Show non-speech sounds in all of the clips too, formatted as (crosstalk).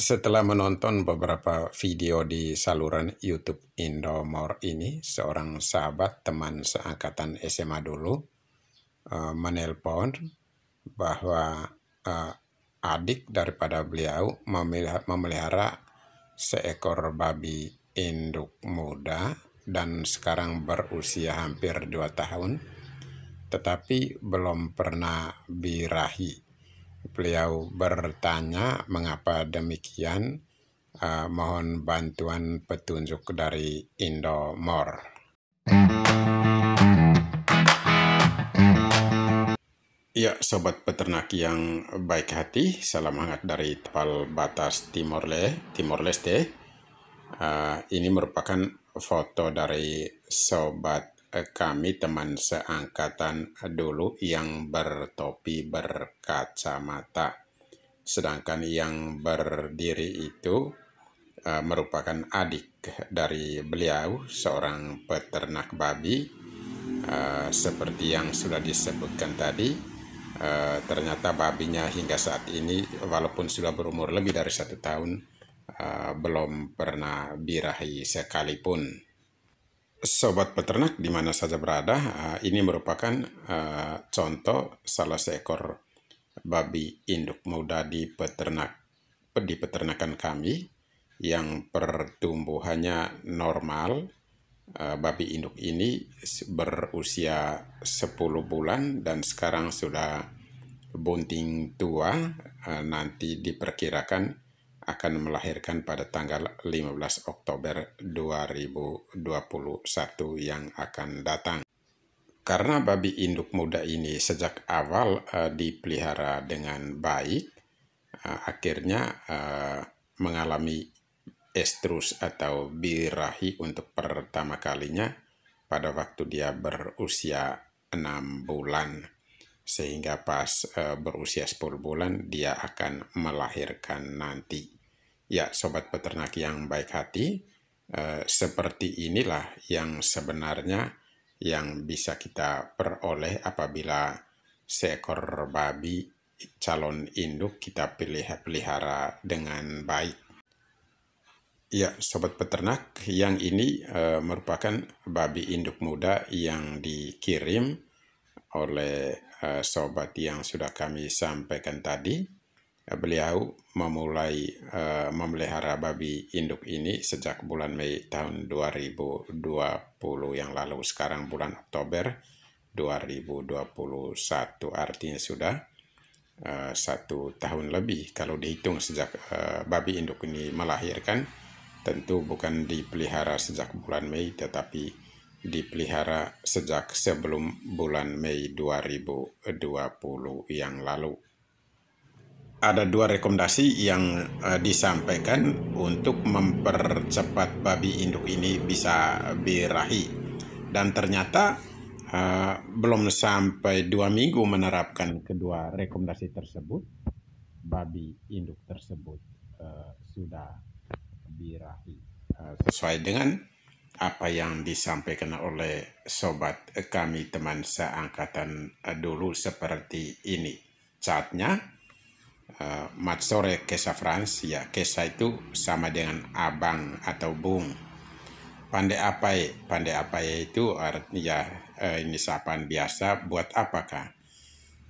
Setelah menonton beberapa video di saluran YouTube Indomor ini, seorang sahabat teman seangkatan SMA dulu uh, menelpon bahwa eh, adik daripada beliau memelihara, seekor babi induk muda dan sekarang berusia hampir dua tahun tetapi belum pernah birahi Beliau bertanya mengapa demikian. Uh, mohon bantuan petunjuk dari Indomor. Ya, sobat peternak yang baik hati, salam hangat dari Tepal Batas Timor, Le, Timor Leste. Uh, ini merupakan foto dari sobat Eh, kami teman seangkatan dulu yang bertopi berkacamata. Sedangkan yang berdiri itu uh, merupakan adik dari beliau, seorang peternak babi. Uh, seperti yang sudah disebutkan tadi, uh, ternyata babinya hingga saat ini, walaupun sudah berumur lebih dari satu tahun, uh, belum pernah birahi sekalipun. Sobat peternak di mana saja berada, eh, ini merupakan eh, contoh salah seekor babi induk muda di peternak di peternakan kami yang pertumbuhannya normal. Eh, babi induk ini berusia 10 bulan dan sekarang sudah bunting tua, nanti diperkirakan akan melahirkan pada tanggal 15 Oktober 2021 yang akan datang. Karena babi induk muda ini sejak awal uh, dipelihara dengan baik, uh, akhirnya uh, mengalami estrus atau birahi untuk pertama kalinya pada waktu dia berusia 6 bulan sehingga pas e, berusia 10 bulan dia akan melahirkan nanti. Ya, sobat peternak yang baik hati, e, seperti inilah yang sebenarnya yang bisa kita peroleh apabila seekor babi calon induk kita pilih pelihara dengan baik. Ya, sobat peternak, yang ini e, merupakan babi induk muda yang dikirim oleh Eh, sobat yang sudah kami sampaikan tadi, eh, beliau memulai eh, memelihara babi induk ini sejak bulan Mei tahun 2020 yang lalu. Sekarang bulan Oktober 2021 artinya sudah satu tahun lebih kalau dihitung sejak babi induk ini melahirkan tentu bukan dipelihara sejak bulan Mei tetapi dipelihara sejak sebelum bulan Mei 2020 yang lalu. Ada dua rekomendasi yang eh, disampaikan untuk mempercepat babi induk ini bisa birahi. Dan ternyata uh, belum sampai dua minggu menerapkan kedua rekomendasi tersebut, babi induk tersebut uh, sudah birahi uh, sesuai dengan apa yang disampaikan oleh sobat kami teman seangkatan eh, dulu seperti ini. catnya uh, mat sore Kesa Frans, ya Kesa itu sama dengan abang atau bung. Pandai ya? pandai ya itu artinya uh, ini sapaan biasa buat apakah?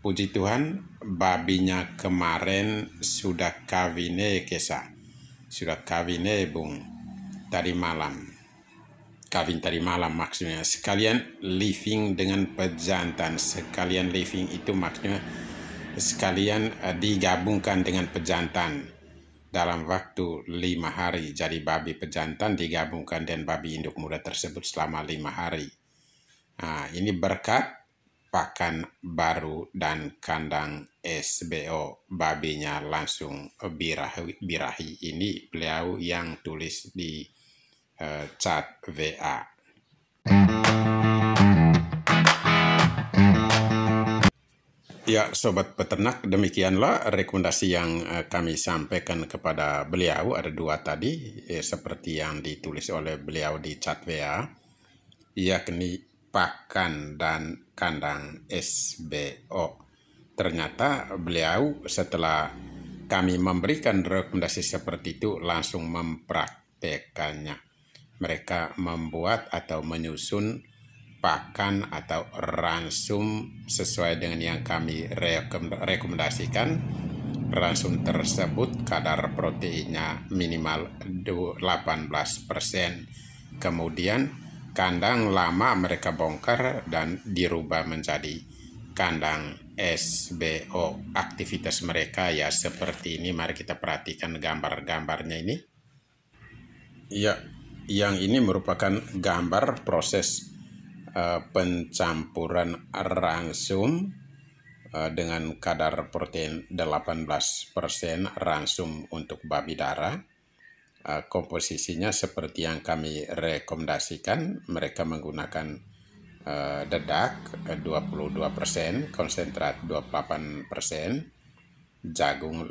Puji Tuhan, babinya kemarin sudah kawine Kesa. Sudah kawine bung tadi malam kavin tadi malam maksudnya sekalian living dengan pejantan sekalian living itu maksudnya sekalian eh, digabungkan dengan pejantan dalam waktu lima hari jadi babi pejantan digabungkan dengan babi induk muda tersebut selama lima hari nah, ini berkat pakan baru dan kandang SBO babinya langsung birahi, birahi ini beliau yang tulis di uh, chat WA. Ya, sobat peternak, demikianlah rekomendasi yang eh, kami sampaikan kepada beliau. Ada dua tadi, eh, seperti yang ditulis oleh beliau di chat WA, yakni pakan dan kandang SBO. Ternyata beliau setelah kami memberikan rekomendasi seperti itu langsung mempraktekannya mereka membuat atau menyusun pakan atau ransum sesuai dengan yang kami rekomendasikan ransum tersebut kadar proteinnya minimal 18% kemudian kandang lama mereka bongkar dan dirubah menjadi kandang SBO aktivitas mereka ya seperti ini mari kita perhatikan gambar-gambarnya ini ya yang ini merupakan gambar proses uh, pencampuran ransum uh, eh, dengan kadar protein 18% ransum untuk babi darah. Eh, uh, komposisinya seperti yang kami rekomendasikan, mereka menggunakan uh, dedak 22%, konsentrat 28%, jagung 50%,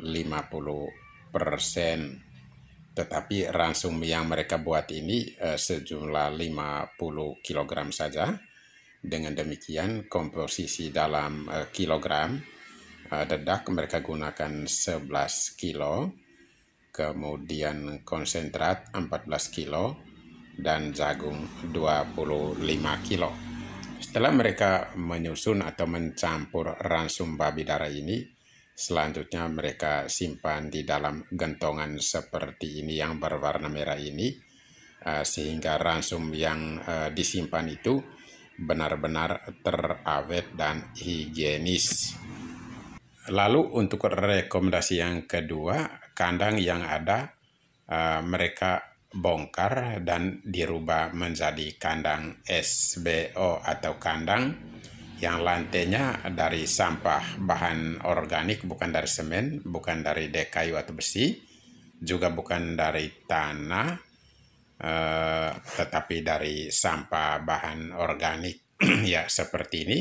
tetapi ransum yang mereka buat ini eh, sejumlah 50 kg saja. Dengan demikian komposisi dalam eh, kilogram eh, dedak mereka gunakan 11 kg, kemudian konsentrat 14 kg, dan jagung 25 kg. Setelah mereka menyusun atau mencampur ransum babi darah ini, Selanjutnya mereka simpan di dalam gentongan seperti ini yang berwarna merah ini eh, sehingga ransum yang eh, disimpan itu benar-benar terawet dan higienis. Lalu untuk rekomendasi yang kedua, kandang yang ada eh, mereka bongkar dan dirubah menjadi kandang SBO atau kandang yang lantainya dari sampah bahan organik bukan dari semen, bukan dari dek kayu atau besi, juga bukan dari tanah, eh, tetapi dari sampah bahan organik (clears throat) ya seperti ini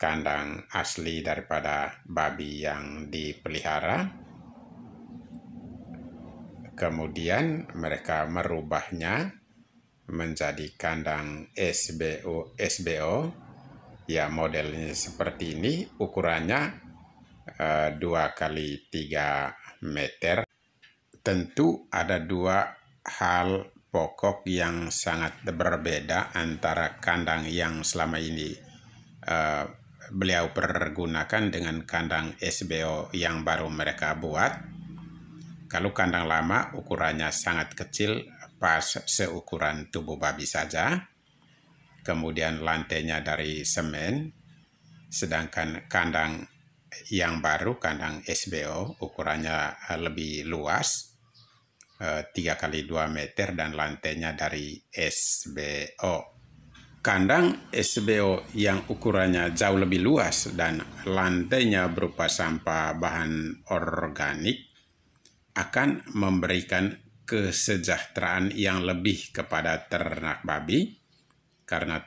kandang asli daripada babi yang dipelihara. Kemudian mereka merubahnya menjadi kandang SBO SBO ya modelnya seperti ini ukurannya eh, dua kali tiga meter tentu ada dua hal pokok yang sangat berbeda antara kandang yang selama ini uh, beliau pergunakan dengan kandang SBO yang baru mereka buat. Kalau kandang lama ukurannya sangat kecil, pas seukuran tubuh babi saja kemudian lantainya dari semen, sedangkan kandang yang baru, kandang SBO, ukurannya eh, lebih luas, 3 eh, kali 2 meter dan lantainya dari SBO. Kandang SBO yang ukurannya jauh lebih luas dan lantainya berupa sampah bahan organik akan memberikan kesejahteraan yang lebih kepada ternak babi karena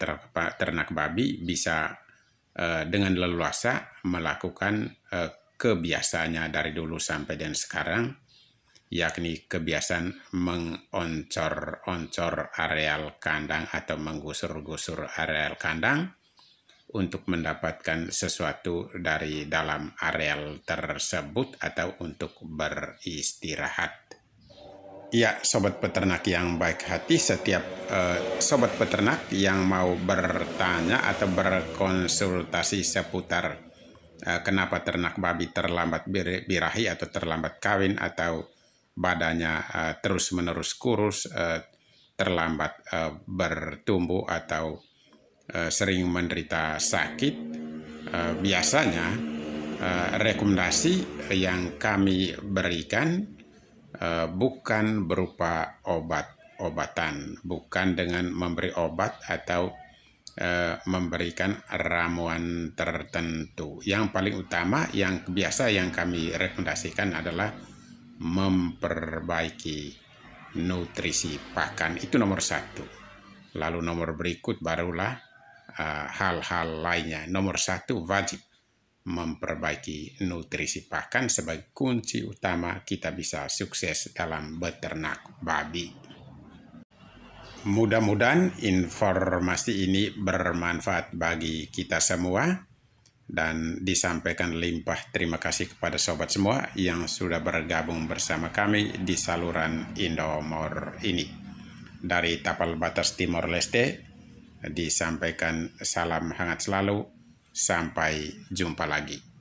ternak babi bisa eh, dengan leluasa melakukan eh, kebiasaannya dari dulu sampai dan sekarang, yakni kebiasaan mengoncor-oncor areal kandang atau menggusur-gusur areal kandang untuk mendapatkan sesuatu dari dalam areal tersebut atau untuk beristirahat. Ya, sobat peternak yang baik hati, setiap eh, sobat peternak yang mau bertanya atau berkonsultasi seputar eh, kenapa ternak babi terlambat birahi atau terlambat kawin atau badannya eh, terus-menerus kurus, eh, terlambat eh, bertumbuh atau eh, sering menderita sakit, eh, biasanya eh, rekomendasi yang kami berikan Eh, bukan berupa obat-obatan, bukan dengan memberi obat atau eh, memberikan ramuan tertentu. Yang paling utama, yang biasa yang kami rekomendasikan adalah memperbaiki nutrisi pakan itu nomor satu. Lalu nomor berikut barulah eh, hal-hal uh, hal -hal lainnya. Nomor satu wajib memperbaiki nutrisi pakan sebagai kunci utama kita bisa sukses dalam beternak babi. Mudah-mudahan informasi ini bermanfaat bagi kita semua dan disampaikan limpah terima kasih kepada sobat semua yang sudah bergabung bersama kami di saluran Indomor ini. Dari Tapal Batas Timor Leste, disampaikan salam hangat selalu Sampai jumpa lagi.